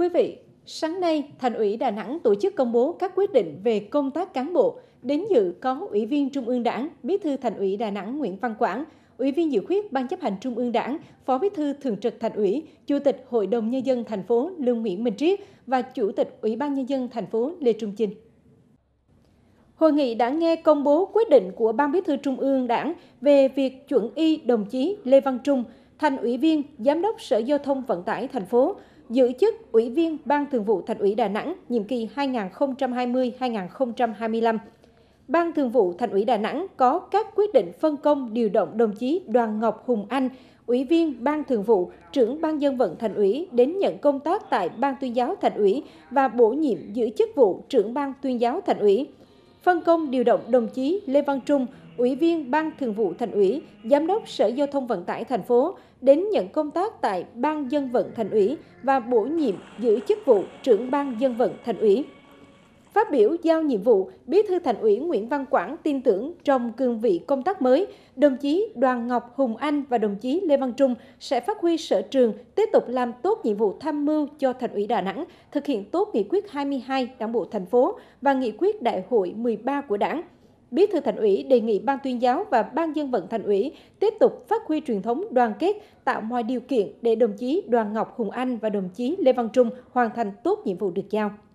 quý vị, sáng nay Thành ủy Đà Nẵng tổ chức công bố các quyết định về công tác cán bộ. Đến dự có Ủy viên Trung ương Đảng, Bí thư Thành ủy Đà Nẵng Nguyễn Văn Quảng, Ủy viên dự khuyết Ban chấp hành Trung ương Đảng, Phó Bí thư Thường trực Thành ủy, Chủ tịch Hội đồng nhân dân thành phố Lương Nguyễn Minh Triết và Chủ tịch Ủy ban nhân dân thành phố Lê Trung Chinh. Hội nghị đã nghe công bố quyết định của Ban Bí thư Trung ương Đảng về việc chuẩn y đồng chí Lê Văn Trung thành ủy viên Giám đốc Sở Giao thông Vận tải thành phố, giữ chức Ủy viên Ban Thường vụ Thành ủy Đà Nẵng nhiệm kỳ 2020-2025. Ban Thường vụ Thành ủy Đà Nẵng có các quyết định phân công điều động đồng chí Đoàn Ngọc Hùng Anh, Ủy viên Ban Thường vụ, trưởng Ban dân vận Thành ủy đến nhận công tác tại Ban tuyên giáo Thành ủy và bổ nhiệm giữ chức vụ trưởng Ban tuyên giáo Thành ủy phân công điều động đồng chí Lê Văn Trung, Ủy viên Ban Thường vụ Thành ủy, Giám đốc Sở Giao thông Vận tải thành phố đến nhận công tác tại Ban Dân vận Thành ủy và bổ nhiệm giữ chức vụ trưởng Ban Dân vận Thành ủy. Phát biểu giao nhiệm vụ, Bí thư Thành ủy Nguyễn Văn Quảng tin tưởng trong cương vị công tác mới, đồng chí Đoàn Ngọc Hùng Anh và đồng chí Lê Văn Trung sẽ phát huy sở trường, tiếp tục làm tốt nhiệm vụ tham mưu cho Thành ủy Đà Nẵng, thực hiện tốt nghị quyết 22 Đảng bộ thành phố và nghị quyết đại hội 13 của Đảng. Bí thư Thành ủy đề nghị Ban tuyên giáo và Ban dân vận Thành ủy tiếp tục phát huy truyền thống đoàn kết, tạo mọi điều kiện để đồng chí Đoàn Ngọc Hùng Anh và đồng chí Lê Văn Trung hoàn thành tốt nhiệm vụ được giao.